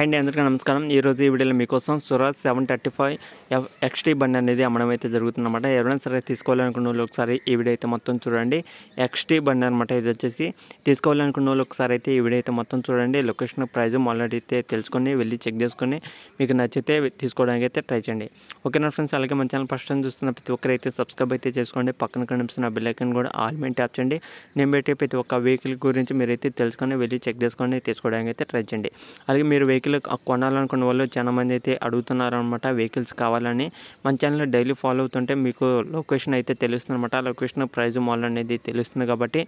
and అందరికీ నమస్కారం ఈరోజు ఈ వీడియోలో మీకోసం Suraj seven thirty five F XT బండి అనేది అమ్మడం అయితే జరుగుతుందన్నమాట ఎవరైనా సరే తీసుకోవాలనుకున్న వాళ్ళు ఒకసారి ఈ వీడియో అయితే మొత్తం చూడండి ఎక్స్టీ బండి అనమాట ఇది వచ్చేసి తీసుకోవాలనుకున్న వాళ్ళు ఒకసారి అయితే ఈ వీడియో అయితే మొత్తం చూడండి లొకేషన్ ప్రైజ్ ఆల్రెడీ అయితే తెలుసుకొని వెళ్ళి చెక్ చేసుకొని మీకు నచ్చితే తీసుకోవడానికి అయితే ట్రై చేయండి ఓకేనా ఫ్రెండ్స్ అలాగే మన ఛానల్ ఫస్ట్ టైం చూస్తున్న ప్రతి ఒక్కరైతే సబ్స్క్రైబ్ అయితే చేసుకోండి పక్కన కనిపిస్తున్న బెల్లైకన్ కూడా ఆల్ మెయిన్ ట్యాప్ చేయండి నేను పెట్టే ప్రతి ఒక్క వెహికల్ గురించి మీరైతే తెలుసుకొని వెళ్ళి చెక్ చేసుకొని తీసుకోవడానికి అయితే ట్రై చేయండి అలాగే మీరు వెహికల్ కొనాలనుకున్న వాళ్ళు చాలా మంది అయితే అడుగుతున్నారు అనమాట వెహికల్స్ కావాలని మన ఛానల్ డైలీ ఫాలో అవుతుంటే మీకు లొకేషన్ అయితే తెలుస్తుంది అనమాట లొకేషన్ ప్రైజ్ మాల్ అనేది తెలుస్తుంది కాబట్టి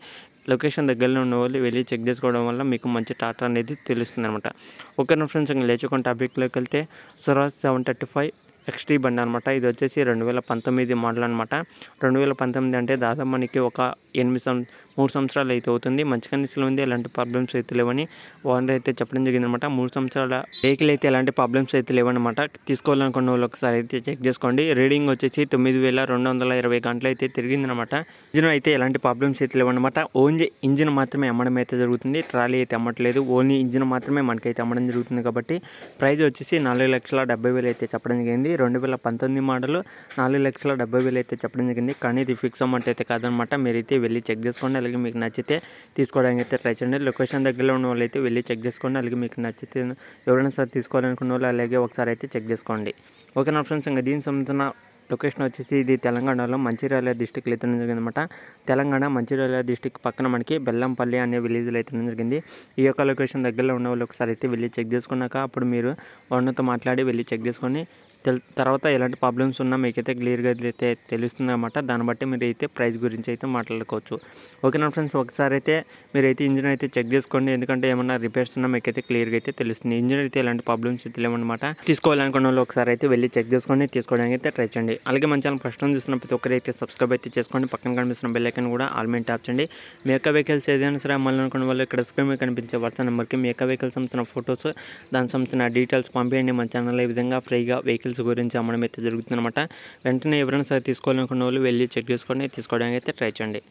లొకేషన్ దగ్గరలో ఉన్న వాళ్ళు వెళ్ళి చెక్ చేసుకోవడం వల్ల మీకు మంచి టాటా అనేది తెలుస్తుంది అనమాట నా ఫ్రెండ్స్ ఇంకా లేచుకున్న టాపిక్లోకి వెళ్తే Suraj seven thirty five XT బండి అనమాట ఇది వచ్చేసి రెండు వేల పంతొమ్మిది మోడల్ అనమాట రెండు వేల పంతొమ్మిది అంటే దాదాపు మనకి ఒక ఎనిమిది మూడు సంవత్సరాలు అయితే అవుతుంది మంచి కండిషన్లో ఉంది ఎలాంటి ప్రాబ్లమ్స్ అయితే లేవని ఓనర్ అయితే చెప్పడం జరిగిందనమాట మూడు సంవత్సరాల వెహికల్ అయితే ఎలాంటి ప్రాబ్లమ్స్ అయితే లేవనమాట తీసుకోవాలనుకున్న వాళ్ళు ఒకసారి అయితే చెక్ చేసుకోండి రీడింగ్ వచ్చేసి తొమ్మిది వేల రెండు వందల ఇరవై గంటలు అయితే తిరిగిందనమాట ఇంజిన్ అయితే ఎలాంటి ప్రాబ్లమ్స్ అయితే లేవనమాట ఓన్లీ ఇంజిన్ మాత్రమే అమ్మడం అయితే జరుగుతుంది ట్రాలీ అయితే అమ్మట్లేదు ఓన్లీ ఇంజిన్ మాత్రమే మనకైతే అమ్మడం జరుగుతుంది కాబట్టి ప్రైజ్ వచ్చేసి నాలుగు లక్షల డెబ్బై వేలు అయితే చెప్పడం జరిగింది రెండు వేల పంతొమ్మిది మోడల్ నాలుగు లక్షల డెబ్బై వేలు అయితే చెప్పడం జరిగింది కానీ ఇది ఫిక్స్ అమౌంట్ అయితే కాదనమాట మీరైతే వెళ్ళి చెక్ చేసుకోండి అలాగే మీకు నచ్చితే తీసుకోవడానికి అయితే ట్రై చేయండి లొకేషన్ దగ్గరలో ఉన్న అయితే వెళ్ళి చెక్ చేసుకోండి అలాగే మీకు నచ్చితే ఎవరైనా సరే తీసుకోవాలనుకున్న వాళ్ళు అలాగే ఒకసారి అయితే చెక్ చేసుకోండి ఓకే నా ఫ్రెండ్స్ ఇంకా దీనికి సంబంధించిన లొకేషన్ వచ్చేసి ఇది తెలంగాణలో మంచిర్యాల డిస్టిక్ జరిగింది జరిగిందనమాట తెలంగాణ మంచిర్యాల డిస్టిక్ పక్కన మనకి బెల్లంపల్లి అనే విలేజ్లో అయితే జరిగింది ఈ యొక్క లొకేషన్ దగ్గరలో ఉన్న వాళ్ళు ఒకసారి అయితే వెళ్ళి చెక్ చేసుకున్నాక అప్పుడు మీరు ఓనర్తో మాట్లాడి వెళ్ళి చెక్ చేసుకొని తర్వాత ఎలాంటి ప్రాబ్లమ్స్ ఉన్నా మీకైతే క్లియర్గా అయితే తెలుస్తుంది అనమాట దాన్ని బట్టి మీరు అయితే ప్రైస్ గురించి అయితే మాట్లాడుకోవచ్చు ఓకేనా ఫ్రెండ్స్ ఒకసారి అయితే మీరైతే ఇంజిన్ అయితే చెక్ చేసుకోండి ఎందుకంటే ఏమన్నా రిపేర్స్ ఉన్నా మీకైతే క్లియర్గా అయితే తెలుస్తుంది ఇంజిన్ అయితే ఎలాంటి ప్రాబ్లమ్స్ అయితే లేవన్నమాట తీసుకోవాలనుకున్న వాళ్ళు ఒకసారి అయితే వెళ్ళి చెక్ చేసుకోండి తీసుకోవడానికి అయితే ట్రై చేయండి అలాగే మన ఛానల్ ఫస్ట్ చూస్తున్న ప్రతి ఒక్కరి అయితే సబ్స్క్రైబ్ అయితే చేసుకోండి పక్కన కనిపిస్తున్న బెల్ ఐకన్ కూడా ఆల్మెంట్ ఆప్చండి ట్యాప్ చేయండి వెహికల్స్ ఏదైనా సరే అనుకున్న వాళ్ళు ఇక్కడ స్క్రీన్ మీద కనిపించే వాట్సాప్ నెంబర్కి మేకప్ వెహికల్స్ సంబంధించిన ఫొటోస్ దానికి సంబంధించిన డీటెయిల్స్ పంపించండి మన ఛానల్లో ఈ విధంగా ఫ్రీగా వెహికల్స్ డీటెయిల్స్ గురించి అమ్మడం అయితే జరుగుతుందన్నమాట వెంటనే ఎవరైనా సరే తీసుకోవాలనుకున్న వాళ్ళు వెళ్ళి చెక్ చేసుకొని తీసుకోవడానికి అయితే ట్రై చేయండి